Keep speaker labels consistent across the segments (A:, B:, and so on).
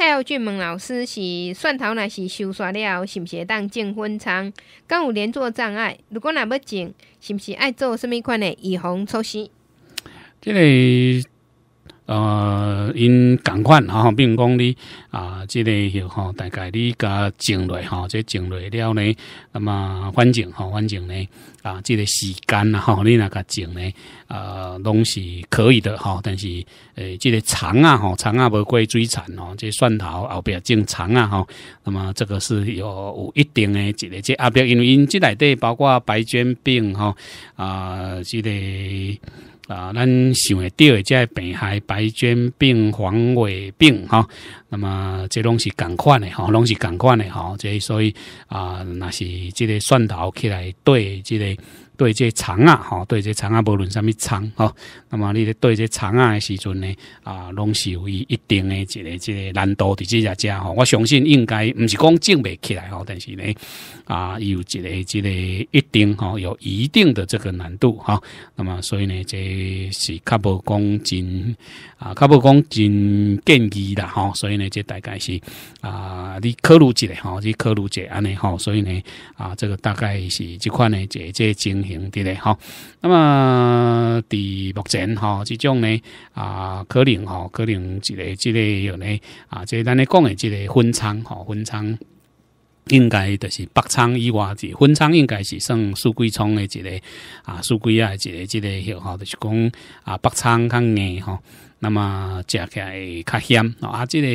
A: 蔡孝俊问老师：“是蒜头，若是收晒了，是毋是会当种分仓？敢有连坐障碍？如果若要种，是毋是爱做甚物款的预防措施？”这个。呃，因同款哈，比如讲你啊，即、这类吼，大概你甲种落吼，即种落了呢，那么反正吼，反正呢，啊，这个时间啊吼，你若甲种呢，呃，拢是可以的吼，但是诶，这个长啊吼，长啊，玫瑰最长哦，这蒜头后壁种长啊吼，那么这个是有有一定的这个即压力，因为因即内底包括白绢病吼，啊，这个。啊，咱想得到的个病害，白绢病、黄萎病，哈，那么这拢是共款的，哈，拢是共款的，哈，这所以啊，那是这个蒜头起来对这个。对这虫啊，吼，对这虫啊，无论什么虫吼，那么你对这虫啊的时阵呢，啊，拢是有一一定的这个这个难度的这只只吼，我相信应该不是讲整未起来吼，但是呢，啊，有一个这个一定吼，有一定的这个难度哈。那么所以呢，这是较无讲真啊，较无讲真建议啦吼，所以呢，这大概是啊，你考虑一下吼，你考虑一下尼吼，所以呢，啊，这个大概是这款呢，这这经。啲咧，吼。那么伫目前吼，即种咧啊，可能吼，可能之类之类有咧啊，即咱咧讲诶，即个分仓吼，分仓应该就是北仓以外，即分仓应该是算苏贵仓嘅一个啊，苏贵啊，一个一个，就好，就是讲啊，北仓较硬吼。那么食起来较香，啊，这个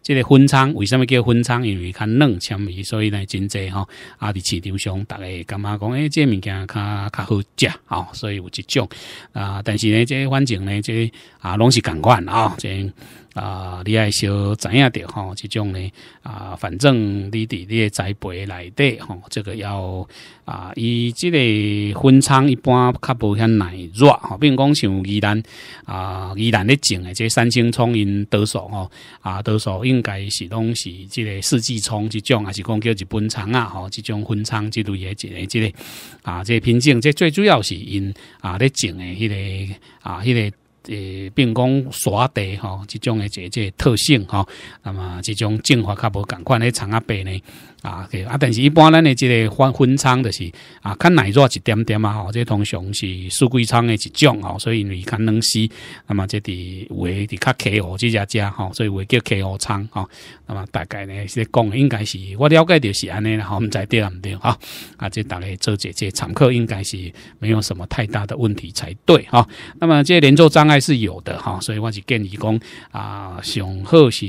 A: 这个粉肠为什么叫粉肠？因为较嫩纤维，所以呢真济吼。啊，伫市场上，大家感觉讲？哎，这物件较较好食，哦，所以有一种啊。但是呢，这个反正呢，这啊拢是共款啊，即种啊，你爱小知影着吼，即种呢啊，反正你伫你诶栽培内底吼，这个要啊，伊即个粉肠一般较不遐吼，比并讲像鱼蛋啊，鱼蛋。咧种诶，即三星葱因多数吼啊多数应该是拢是即个四季葱即种啊是讲叫日本葱啊吼即种粉葱即类诶，即个即个啊个品种即最主要是因啊咧种诶迄个啊迄个呃并讲耍地吼即种的这这特性吼，那么即种种法较无共款的长阿白呢。啊，对啊，但是一般咱的这个分分仓的是啊，看耐热一点点啊，吼，这通常是数季仓的一种哦，所以因为看能西，那么这的为的较 K 户这家家吼，所以为叫 K 户仓吼。那么大概呢，这讲应该是我了解就是安尼啦，我们知对样毋对哈，啊，这大概这这些常客应该是没有什么太大的问题才对哈，那么这些连坐障碍是有的哈，所以我是建议讲啊，上好是。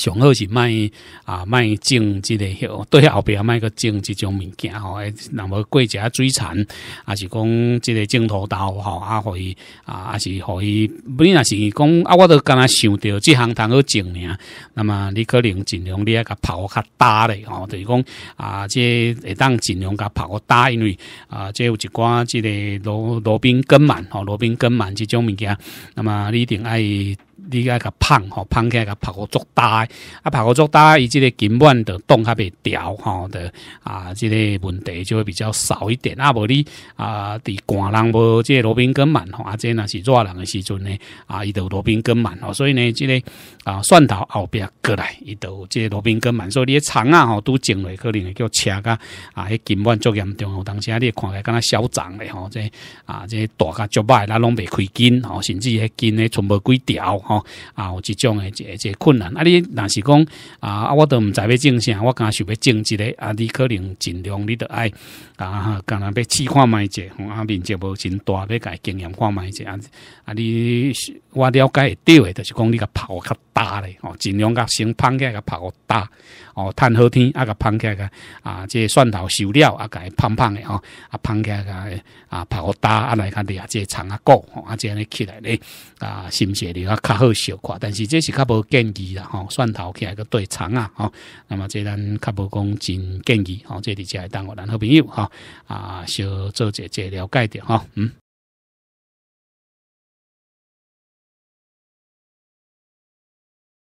A: 上好是卖啊卖种即个许，对后壁卖个种即种物件吼，那么过者水产啊是讲即个种头豆吼，啊互伊啊啊是互伊，本你那是讲啊，我都敢若想到即项通好种尔，那么你可能尽量你啊甲跑较大咧吼，就是讲啊这会当尽量甲跑个大，因为啊即有一寡即个罗罗宾根满吼，罗宾根满即种物件，那么你一定爱。你个个胖吼胖起来甲拍个足大，啊拍个足大，伊即个根腕的动较袂调吼的啊，即个问题就会比较少一点啊。无你啊，伫寒人无即个罗宾根慢吼，啊即若是热人嘅时阵呢，啊伊都罗宾根慢吼，所以呢，即个啊蒜头后壁过来，伊有即个罗宾根慢，所以你肠啊吼拄静落，可能会叫车噶啊，迄根腕足严重，有当下你会看起来敢若嚣张诶吼，即啊即大家足歹，咱拢袂开紧吼，甚至迄筋咧全无几条吼。啊，有即种诶，一个困难啊！你那是讲啊，我都唔知要种啥，我敢想要种一个啊！你可能尽量你著爱啊，敢若要试看卖者啊，面积无真大，要改经验看卖者啊！啊，你我了解对诶，就是讲你个泡较大咧哦，尽量个先膨起来个泡大哦，趁好天啊个膨起来个啊，即蒜头收了啊，伊胖胖诶哦，啊膨起来个啊泡大啊，来看你啊，即长阿高啊，即安尼起来咧啊，心情咧啊较好。小但是这是较无建议啦，吼，蒜头起来个对长啊，吼，那么这咱较无讲真建议，吼，这里只系当我咱好朋友，吼，啊，少做者一了解点，吼。嗯。